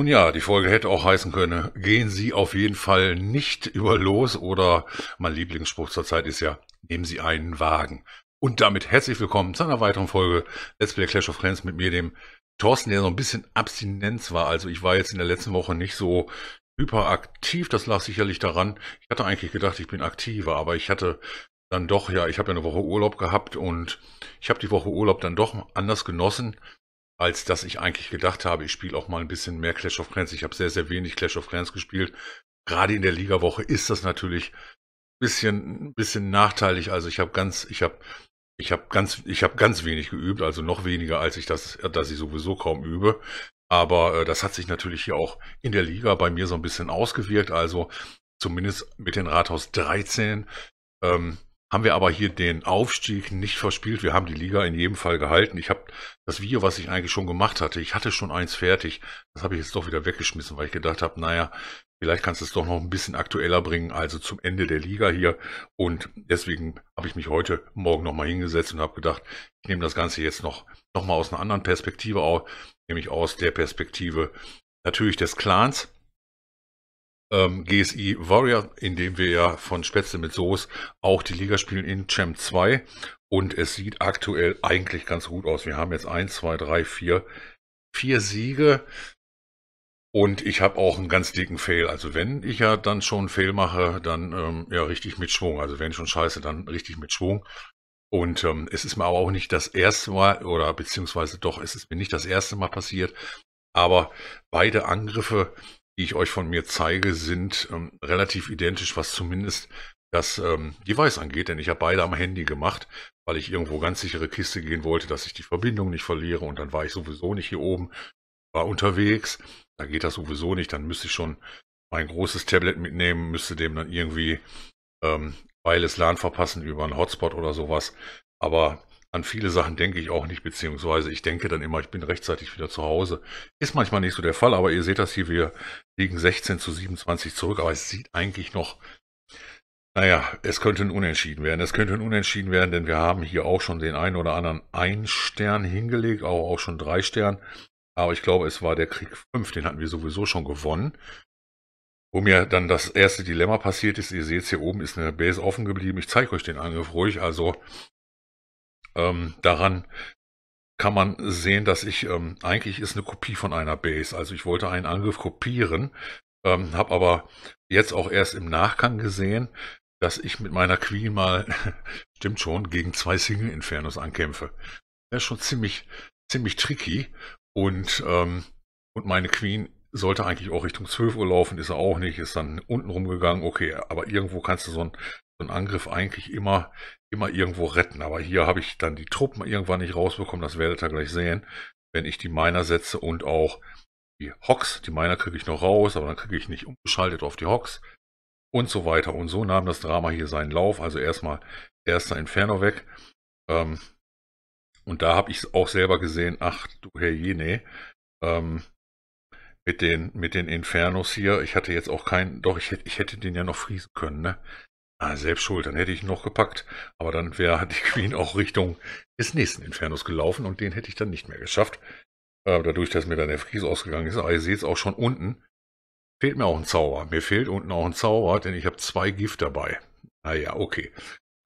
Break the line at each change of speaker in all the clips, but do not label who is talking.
Nun ja, die Folge hätte auch heißen können, gehen Sie auf jeden Fall nicht über los oder mein Lieblingsspruch zurzeit ist ja, nehmen Sie einen Wagen. Und damit herzlich willkommen zu einer weiteren Folge Let's Play Clash of Clans mit mir, dem Thorsten, der so ein bisschen Abstinenz war. Also ich war jetzt in der letzten Woche nicht so hyperaktiv, das lag sicherlich daran. Ich hatte eigentlich gedacht, ich bin aktiver, aber ich hatte dann doch, ja, ich habe ja eine Woche Urlaub gehabt und ich habe die Woche Urlaub dann doch anders genossen als dass ich eigentlich gedacht habe. Ich spiele auch mal ein bisschen mehr Clash of Clans. Ich habe sehr, sehr wenig Clash of Clans gespielt. Gerade in der Ligawoche ist das natürlich ein bisschen, ein bisschen nachteilig. Also ich habe ganz, ich habe, ich habe ganz, ich habe ganz wenig geübt, also noch weniger, als ich das, dass ich sowieso kaum übe. Aber äh, das hat sich natürlich hier auch in der Liga bei mir so ein bisschen ausgewirkt. Also zumindest mit den Rathaus 13 ähm, haben wir aber hier den Aufstieg nicht verspielt. Wir haben die Liga in jedem Fall gehalten. Ich habe das Video, was ich eigentlich schon gemacht hatte, ich hatte schon eins fertig. Das habe ich jetzt doch wieder weggeschmissen, weil ich gedacht habe, naja, vielleicht kannst du es doch noch ein bisschen aktueller bringen, also zum Ende der Liga hier. Und deswegen habe ich mich heute Morgen nochmal hingesetzt und habe gedacht, ich nehme das Ganze jetzt noch, noch mal aus einer anderen Perspektive auf, nämlich aus der Perspektive natürlich des Clans ähm, GSI Warrior, in dem wir ja von Spätzle mit Soos auch die Liga spielen in Champ 2. Und es sieht aktuell eigentlich ganz gut aus. Wir haben jetzt 1, 2, 3, 4, 4 Siege. Und ich habe auch einen ganz dicken Fail. Also wenn ich ja dann schon einen Fail mache, dann ähm, ja richtig mit Schwung. Also wenn schon scheiße, dann richtig mit Schwung. Und ähm, es ist mir aber auch nicht das erste Mal, oder beziehungsweise doch, es ist mir nicht das erste Mal passiert. Aber beide Angriffe die ich euch von mir zeige, sind ähm, relativ identisch, was zumindest das ähm, Device angeht, denn ich habe beide am Handy gemacht, weil ich irgendwo ganz sichere Kiste gehen wollte, dass ich die Verbindung nicht verliere und dann war ich sowieso nicht hier oben, war unterwegs, da geht das sowieso nicht, dann müsste ich schon mein großes Tablet mitnehmen, müsste dem dann irgendwie ähm, Wireless LAN verpassen über einen Hotspot oder sowas, aber an viele Sachen denke ich auch nicht, beziehungsweise ich denke dann immer, ich bin rechtzeitig wieder zu Hause. Ist manchmal nicht so der Fall, aber ihr seht das hier, wir liegen 16 zu 27 zurück, aber es sieht eigentlich noch, naja, es könnte ein Unentschieden werden. Es könnte ein Unentschieden werden, denn wir haben hier auch schon den einen oder anderen ein Stern hingelegt, auch, auch schon drei Stern. Aber ich glaube, es war der Krieg 5, den hatten wir sowieso schon gewonnen. Wo mir dann das erste Dilemma passiert ist, ihr seht es hier oben, ist eine Base offen geblieben. Ich zeige euch den Angriff ruhig, also ähm, daran kann man sehen, dass ich ähm, eigentlich ist eine Kopie von einer Base. Also ich wollte einen Angriff kopieren, ähm, habe aber jetzt auch erst im Nachgang gesehen, dass ich mit meiner Queen mal, stimmt schon, gegen zwei Single Infernos ankämpfe. Das ist schon ziemlich, ziemlich tricky. Und, ähm, und meine Queen sollte eigentlich auch Richtung 12 Uhr laufen, ist er auch nicht, ist dann unten rumgegangen. Okay, aber irgendwo kannst du so ein so einen Angriff eigentlich immer, immer irgendwo retten. Aber hier habe ich dann die Truppen irgendwann nicht rausbekommen, das werdet ihr gleich sehen, wenn ich die Miner setze und auch die Hocks. Die Miner kriege ich noch raus, aber dann kriege ich nicht umgeschaltet auf die Hocks und so weiter. Und so nahm das Drama hier seinen Lauf. Also erstmal erster Inferno weg. Ähm, und da habe ich es auch selber gesehen, ach du Herr Jene, ähm, mit den, mit den Infernos hier. Ich hatte jetzt auch keinen, doch ich hätte, ich hätte den ja noch friesen können, ne? Ah, selbst schuld, dann hätte ich ihn noch gepackt. Aber dann wäre die Queen auch Richtung des nächsten Infernos gelaufen und den hätte ich dann nicht mehr geschafft. Aber äh, dadurch, dass mir dann der Fries ausgegangen ist, aber ah, ihr seht es auch schon unten, fehlt mir auch ein Zauber. Mir fehlt unten auch ein Zauber, denn ich habe zwei Gift dabei. Naja, ah okay.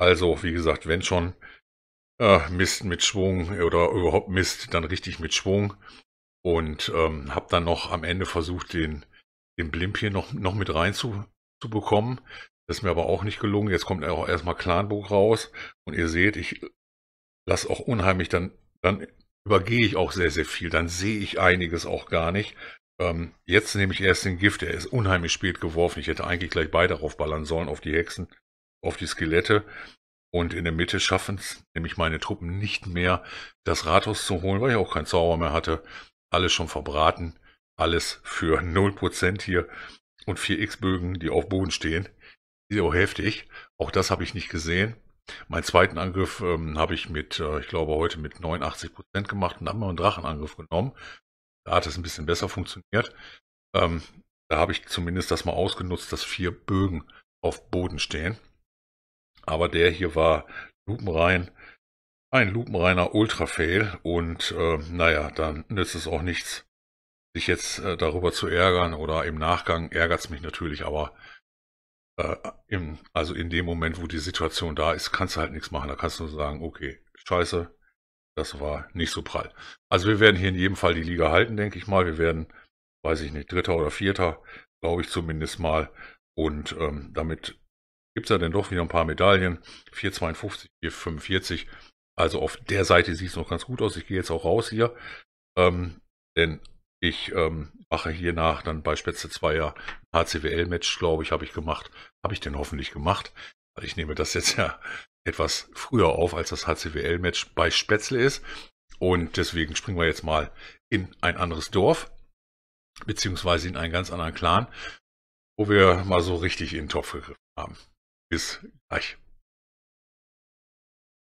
Also, wie gesagt, wenn schon äh, Mist mit Schwung oder überhaupt Mist, dann richtig mit Schwung. Und ähm, habe dann noch am Ende versucht, den, den Blimp hier noch, noch mit rein zu, zu bekommen. Das ist mir aber auch nicht gelungen. Jetzt kommt auch erstmal Clanburg raus. Und ihr seht, ich lasse auch unheimlich, dann, dann übergehe ich auch sehr, sehr viel. Dann sehe ich einiges auch gar nicht. Ähm, jetzt nehme ich erst den Gift. Er ist unheimlich spät geworfen. Ich hätte eigentlich gleich beide raufballern sollen, auf die Hexen, auf die Skelette. Und in der Mitte schaffen es nämlich meine Truppen nicht mehr, das Rathaus zu holen, weil ich auch keinen Zauber mehr hatte. Alles schon verbraten. Alles für 0% hier. Und 4x-Bögen, die auf Boden stehen. So heftig. Auch das habe ich nicht gesehen. Meinen zweiten Angriff ähm, habe ich mit, äh, ich glaube, heute mit 89 gemacht und habe mal einen Drachenangriff genommen. Da hat es ein bisschen besser funktioniert. Ähm, da habe ich zumindest das mal ausgenutzt, dass vier Bögen auf Boden stehen. Aber der hier war lupenrein. Ein lupenreiner Ultra-Fail und äh, naja, dann nützt es auch nichts, sich jetzt äh, darüber zu ärgern oder im Nachgang ärgert es mich natürlich, aber äh, im, also in dem Moment, wo die Situation da ist, kannst du halt nichts machen. Da kannst du sagen, okay, scheiße, das war nicht so prall. Also wir werden hier in jedem Fall die Liga halten, denke ich mal. Wir werden, weiß ich nicht, Dritter oder Vierter, glaube ich zumindest mal. Und ähm, damit gibt es ja dann doch wieder ein paar Medaillen. 452, 445. Also auf der Seite sieht es noch ganz gut aus. Ich gehe jetzt auch raus hier. Ähm, denn ich ähm, mache hier nach dann beispielsweise ja HCWL-Match, glaube ich, habe ich gemacht. Habe ich denn hoffentlich gemacht? Also ich nehme das jetzt ja etwas früher auf, als das HCWL-Match bei Spätzle ist. Und deswegen springen wir jetzt mal in ein anderes Dorf, beziehungsweise in einen ganz anderen Clan, wo wir mal so richtig in den Topf gegriffen haben. Bis gleich.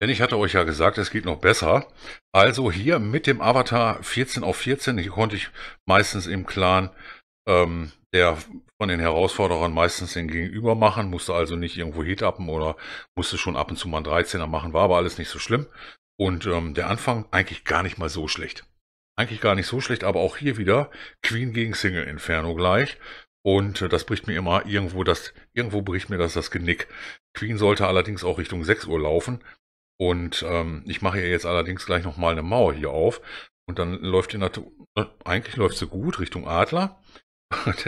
Denn ich hatte euch ja gesagt, es geht noch besser. Also hier mit dem Avatar 14 auf 14, hier konnte ich meistens im Clan ähm, der von den Herausforderern meistens den Gegenüber machen, musste also nicht irgendwo hitappen oder musste schon ab und zu mal einen 13er machen, war aber alles nicht so schlimm. Und ähm, der Anfang eigentlich gar nicht mal so schlecht. Eigentlich gar nicht so schlecht, aber auch hier wieder Queen gegen Single Inferno gleich. Und äh, das bricht mir immer irgendwo das, irgendwo bricht mir das das Genick. Queen sollte allerdings auch Richtung 6 Uhr laufen. Und ähm, ich mache ihr jetzt allerdings gleich nochmal eine Mauer hier auf. Und dann läuft die Natur, äh, eigentlich läuft sie gut Richtung Adler.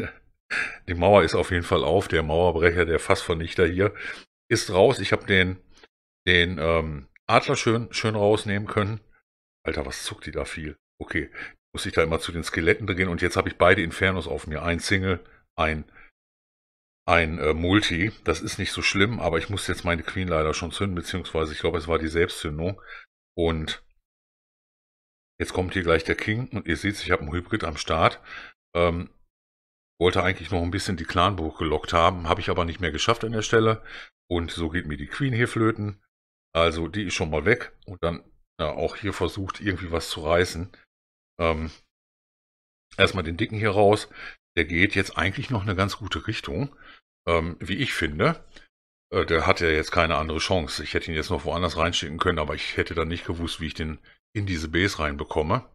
die Mauer ist auf jeden Fall auf. Der Mauerbrecher, der Fassvernichter hier, ist raus. Ich habe den, den ähm, Adler schön, schön rausnehmen können. Alter, was zuckt die da viel? Okay, muss ich da immer zu den Skeletten drehen. Und jetzt habe ich beide Infernos auf mir. Ein Single, ein ein äh, Multi. Das ist nicht so schlimm, aber ich muss jetzt meine Queen leider schon zünden, beziehungsweise ich glaube, es war die Selbstzündung. Und jetzt kommt hier gleich der King und ihr seht, ich habe einen Hybrid am Start. Ähm, wollte eigentlich noch ein bisschen die Clanburg gelockt haben, habe ich aber nicht mehr geschafft an der Stelle. Und so geht mir die Queen hier flöten. Also die ist schon mal weg und dann ja, auch hier versucht irgendwie was zu reißen. Ähm, erstmal den Dicken hier raus der geht jetzt eigentlich noch eine ganz gute Richtung, ähm, wie ich finde. Äh, der hat ja jetzt keine andere Chance. Ich hätte ihn jetzt noch woanders reinschicken können, aber ich hätte dann nicht gewusst, wie ich den in diese Base reinbekomme.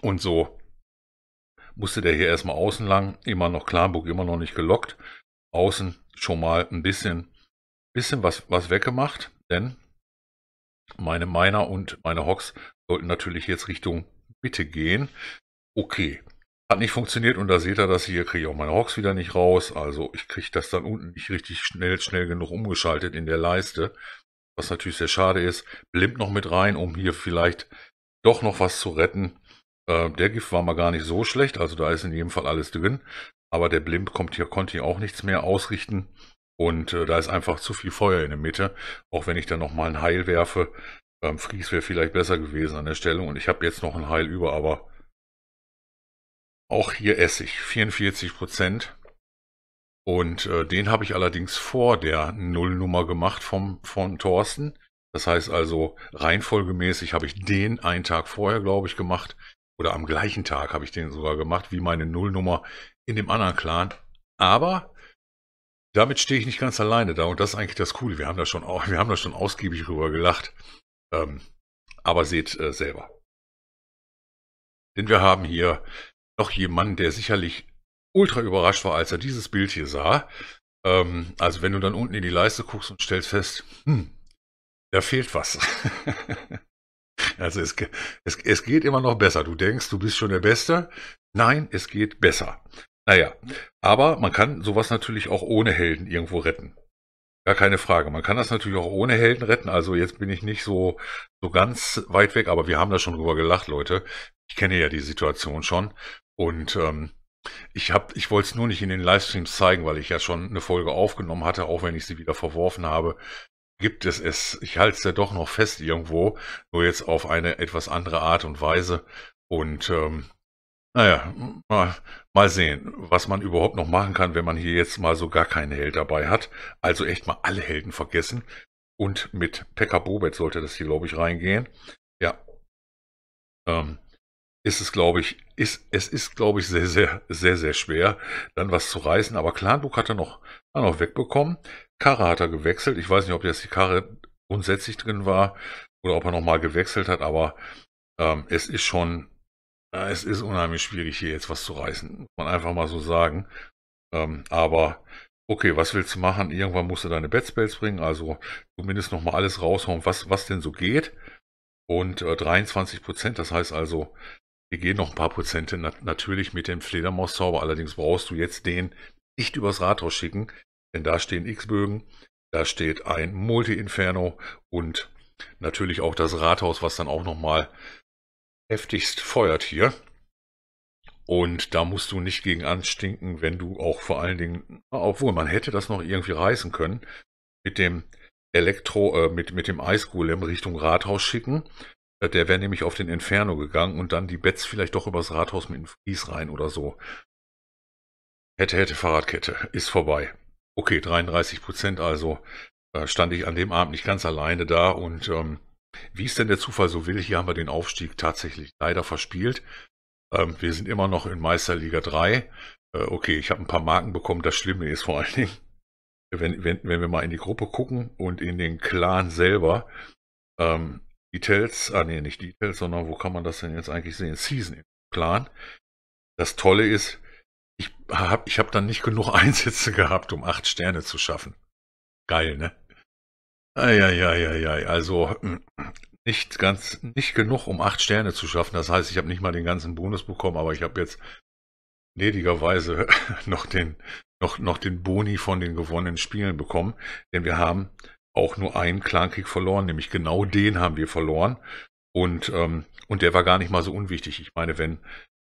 Und so musste der hier erstmal außen lang, immer noch Klarburg, immer noch nicht gelockt. Außen schon mal ein bisschen, bisschen was, was weggemacht, denn meine Miner und meine Hocks sollten natürlich jetzt Richtung Mitte gehen. Okay. Hat nicht funktioniert und da seht ihr das hier, kriege ich auch meine Hawks wieder nicht raus. Also ich kriege das dann unten nicht richtig schnell, schnell genug umgeschaltet in der Leiste. Was natürlich sehr schade ist. Blimp noch mit rein, um hier vielleicht doch noch was zu retten. Äh, der Gift war mal gar nicht so schlecht, also da ist in jedem Fall alles drin. Aber der Blimp kommt hier, konnte hier auch nichts mehr ausrichten. Und äh, da ist einfach zu viel Feuer in der Mitte. Auch wenn ich dann nochmal ein Heil werfe. Ähm, Fries wäre vielleicht besser gewesen an der Stelle. Und ich habe jetzt noch ein Heil über, aber auch hier Essig, 44 Prozent. Und äh, den habe ich allerdings vor der Nullnummer gemacht vom, von Thorsten. Das heißt also, reihenfolgemäßig habe ich den einen Tag vorher, glaube ich, gemacht. Oder am gleichen Tag habe ich den sogar gemacht, wie meine Nullnummer in dem anderen Clan. Aber damit stehe ich nicht ganz alleine da. Und das ist eigentlich das Coole. Wir haben da schon, wir haben da schon ausgiebig drüber gelacht. Ähm, aber seht äh, selber. Denn wir haben hier noch jemand, der sicherlich ultra überrascht war, als er dieses Bild hier sah. Ähm, also wenn du dann unten in die Leiste guckst und stellst fest, hm, da fehlt was. also es, es, es geht immer noch besser. Du denkst, du bist schon der Beste. Nein, es geht besser. Naja, aber man kann sowas natürlich auch ohne Helden irgendwo retten. Gar keine Frage. Man kann das natürlich auch ohne Helden retten. Also jetzt bin ich nicht so, so ganz weit weg, aber wir haben da schon drüber gelacht, Leute. Ich kenne ja die Situation schon. Und ähm, ich hab, ich wollte es nur nicht in den Livestreams zeigen, weil ich ja schon eine Folge aufgenommen hatte, auch wenn ich sie wieder verworfen habe. Gibt es es, ich halte es ja doch noch fest irgendwo, nur jetzt auf eine etwas andere Art und Weise. Und ähm, naja, mal, mal sehen, was man überhaupt noch machen kann, wenn man hier jetzt mal so gar keinen Held dabei hat. Also echt mal alle Helden vergessen. Und mit Pekka Bobet sollte das hier, glaube ich, reingehen. Ja. Ähm, ist es, glaube ich, ist, es ist, glaube ich, sehr, sehr, sehr, sehr schwer, dann was zu reißen. Aber Clanbook hat er noch, hat er noch wegbekommen. Karre hat er gewechselt. Ich weiß nicht, ob jetzt die Karre grundsätzlich drin war oder ob er nochmal gewechselt hat, aber ähm, es ist schon, äh, es ist unheimlich schwierig, hier jetzt was zu reißen. Muss man einfach mal so sagen. Ähm, aber okay, was willst du machen? Irgendwann musst du deine Bedspells bringen, also zumindest nochmal alles raushauen, was, was denn so geht. Und äh, 23 Prozent, das heißt also, wir gehen noch ein paar Prozente nat natürlich mit dem Fledermauszauber, allerdings brauchst du jetzt den nicht übers Rathaus schicken, denn da stehen X-Bögen, da steht ein Multi-Inferno und natürlich auch das Rathaus, was dann auch nochmal heftigst feuert hier. Und da musst du nicht gegen anstinken, wenn du auch vor allen Dingen, obwohl man hätte das noch irgendwie reißen können, mit dem Elektro, äh, mit, mit dem Eisgolem Richtung Rathaus schicken äh, der wäre nämlich auf den Inferno gegangen und dann die Betz vielleicht doch übers Rathaus mit dem Fries rein oder so. Hätte, hätte, Fahrradkette. Ist vorbei. Okay, 33 Prozent also. Da äh, stand ich an dem Abend nicht ganz alleine da und ähm, wie es denn der Zufall so will, hier haben wir den Aufstieg tatsächlich leider verspielt. Ähm, wir sind immer noch in Meisterliga 3. Äh, okay, ich habe ein paar Marken bekommen. Das Schlimme ist vor allen Dingen, wenn, wenn, wenn wir mal in die Gruppe gucken und in den Clan selber, ähm, Details, ah nee, nicht Details, sondern wo kann man das denn jetzt eigentlich sehen? Season Plan. Das Tolle ist, ich habe ich hab dann nicht genug Einsätze gehabt, um acht Sterne zu schaffen. Geil, ne? Eieieiei, also hm, nicht ganz, nicht genug, um acht Sterne zu schaffen. Das heißt, ich habe nicht mal den ganzen Bonus bekommen, aber ich habe jetzt ledigerweise noch den, noch, noch den Boni von den gewonnenen Spielen bekommen, denn wir haben auch nur einen Clankick verloren, nämlich genau den haben wir verloren. Und, ähm, und der war gar nicht mal so unwichtig. Ich meine, wenn,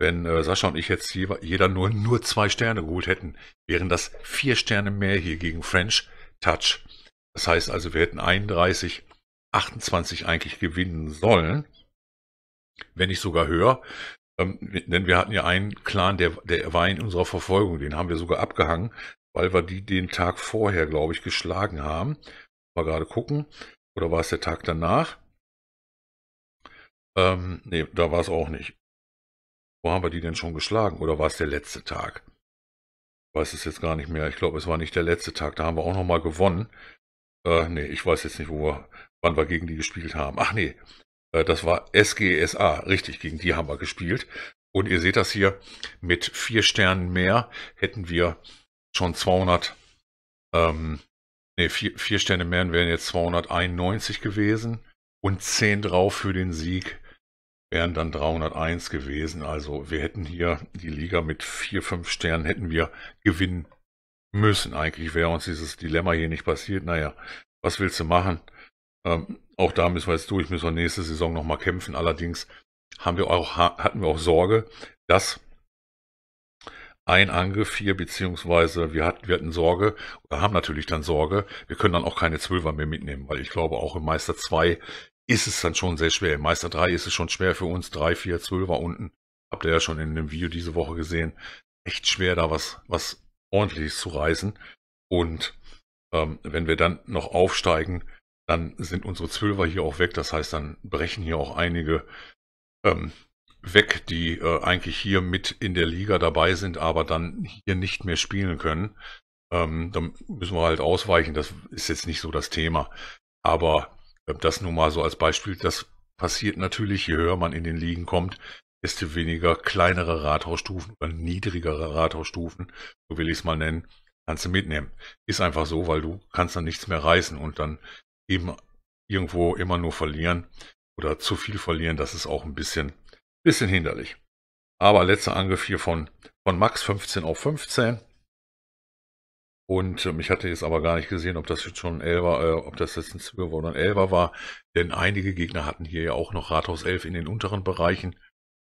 wenn äh, Sascha und ich jetzt je, jeder nur, nur zwei Sterne geholt hätten, wären das vier Sterne mehr hier gegen French Touch. Das heißt also, wir hätten 31, 28 eigentlich gewinnen sollen, wenn ich sogar höre, Ähm, denn wir hatten ja einen Clan, der, der war in unserer Verfolgung, den haben wir sogar abgehangen, weil wir die den Tag vorher, glaube ich, geschlagen haben mal gerade gucken. Oder war es der Tag danach? Ähm, nee, da war es auch nicht. Wo haben wir die denn schon geschlagen? Oder war es der letzte Tag? Ich weiß es jetzt gar nicht mehr. Ich glaube, es war nicht der letzte Tag. Da haben wir auch nochmal gewonnen. Äh, nee, ich weiß jetzt nicht, wo wir, wann wir gegen die gespielt haben. Ach nee, äh, das war SGSA. Richtig, gegen die haben wir gespielt. Und ihr seht das hier, mit vier Sternen mehr hätten wir schon 200 ähm, Ne, vier, vier Sterne mehr wären jetzt 291 gewesen. Und zehn drauf für den Sieg wären dann 301 gewesen. Also wir hätten hier die Liga mit vier, fünf Sternen hätten wir gewinnen müssen. Eigentlich wäre uns dieses Dilemma hier nicht passiert. Naja, was willst du machen? Ähm, auch da müssen wir jetzt durch, müssen wir nächste Saison nochmal kämpfen. Allerdings haben wir auch, hatten wir auch Sorge, dass ein Angriff hier, beziehungsweise wir hatten, wir hatten Sorge, oder äh, haben natürlich dann Sorge, wir können dann auch keine Zwölfer mehr mitnehmen, weil ich glaube auch im Meister 2 ist es dann schon sehr schwer. Im Meister 3 ist es schon schwer für uns, 3, 4, 12er unten. Habt ihr ja schon in dem Video diese Woche gesehen. Echt schwer, da was, was ordentliches zu reißen. Und ähm, wenn wir dann noch aufsteigen, dann sind unsere Zwölfer hier auch weg. Das heißt, dann brechen hier auch einige ähm, weg, die äh, eigentlich hier mit in der Liga dabei sind, aber dann hier nicht mehr spielen können. Ähm, dann müssen wir halt ausweichen. Das ist jetzt nicht so das Thema. Aber äh, das nun mal so als Beispiel. Das passiert natürlich, je höher man in den Ligen kommt, desto weniger kleinere Rathausstufen oder niedrigere Rathausstufen, so will ich es mal nennen, kannst du mitnehmen. Ist einfach so, weil du kannst dann nichts mehr reißen und dann eben irgendwo immer nur verlieren oder zu viel verlieren. Das ist auch ein bisschen Bisschen hinderlich. Aber letzter Angriff hier von, von Max 15 auf 15. Und ähm, ich hatte jetzt aber gar nicht gesehen, ob das jetzt schon ein Elfer, äh, ob das jetzt ein Zwölfer oder ein Elfer war. Denn einige Gegner hatten hier ja auch noch Rathaus 11 in den unteren Bereichen.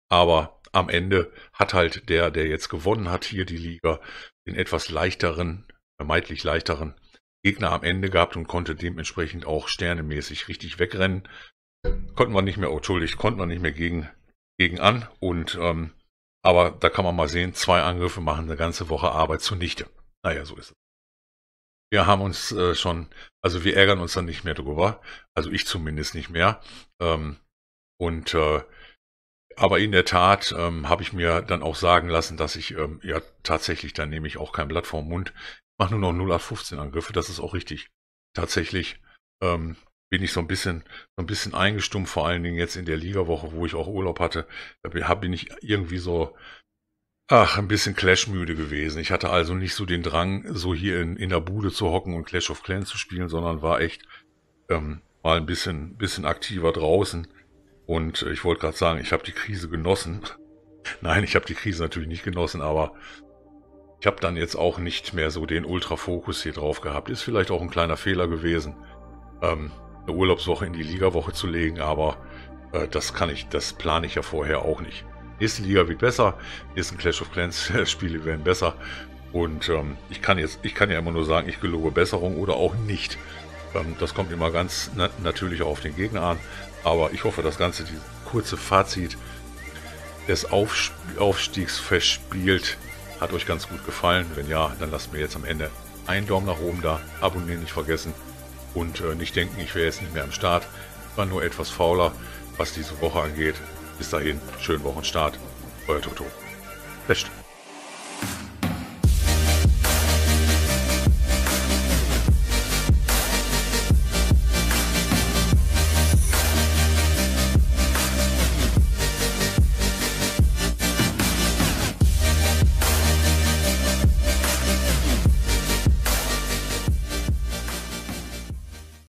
Aber am Ende hat halt der, der jetzt gewonnen hat, hier die Liga, den etwas leichteren, vermeintlich leichteren Gegner am Ende gehabt und konnte dementsprechend auch sternemäßig richtig wegrennen. Konnten wir nicht mehr, oh, entschuldigt, konnten wir nicht mehr gegen gegen an und ähm, aber da kann man mal sehen, zwei Angriffe machen eine ganze Woche Arbeit zunichte. Naja, so ist es. Wir haben uns äh, schon, also wir ärgern uns dann nicht mehr drüber, also ich zumindest nicht mehr. Ähm, und äh, aber in der Tat ähm, habe ich mir dann auch sagen lassen, dass ich ähm, ja tatsächlich, dann nehme ich auch kein Blatt vorm Mund, mache nur noch 0815 Angriffe, das ist auch richtig. Tatsächlich ähm, bin ich so ein bisschen, so ein bisschen eingestumpft, vor allen Dingen jetzt in der Ligawoche, wo ich auch Urlaub hatte. Da bin ich irgendwie so, ach, ein bisschen Clash-müde gewesen. Ich hatte also nicht so den Drang, so hier in, in der Bude zu hocken und Clash of Clans zu spielen, sondern war echt ähm, mal ein bisschen, bisschen aktiver draußen. Und äh, ich wollte gerade sagen, ich habe die Krise genossen. Nein, ich habe die Krise natürlich nicht genossen, aber ich habe dann jetzt auch nicht mehr so den Ultra-Fokus hier drauf gehabt. Ist vielleicht auch ein kleiner Fehler gewesen. Ähm, eine Urlaubswoche in die Ligawoche zu legen, aber äh, das kann ich, das plane ich ja vorher auch nicht. Nächste Liga wird besser, nächsten Clash of Clans äh, Spiele werden besser und ähm, ich kann jetzt, ich kann ja immer nur sagen, ich gelobe Besserung oder auch nicht. Ähm, das kommt immer ganz na natürlich auch auf den Gegner an, aber ich hoffe, das Ganze, dieses kurze Fazit des auf Aufstiegs verspielt, hat euch ganz gut gefallen. Wenn ja, dann lasst mir jetzt am Ende einen Daumen nach oben da, abonnieren nicht vergessen und äh, nicht denken, ich wäre jetzt nicht mehr am Start. War nur etwas fauler, was diese Woche angeht. Bis dahin, schönen Wochenstart. Euer Toto. Best.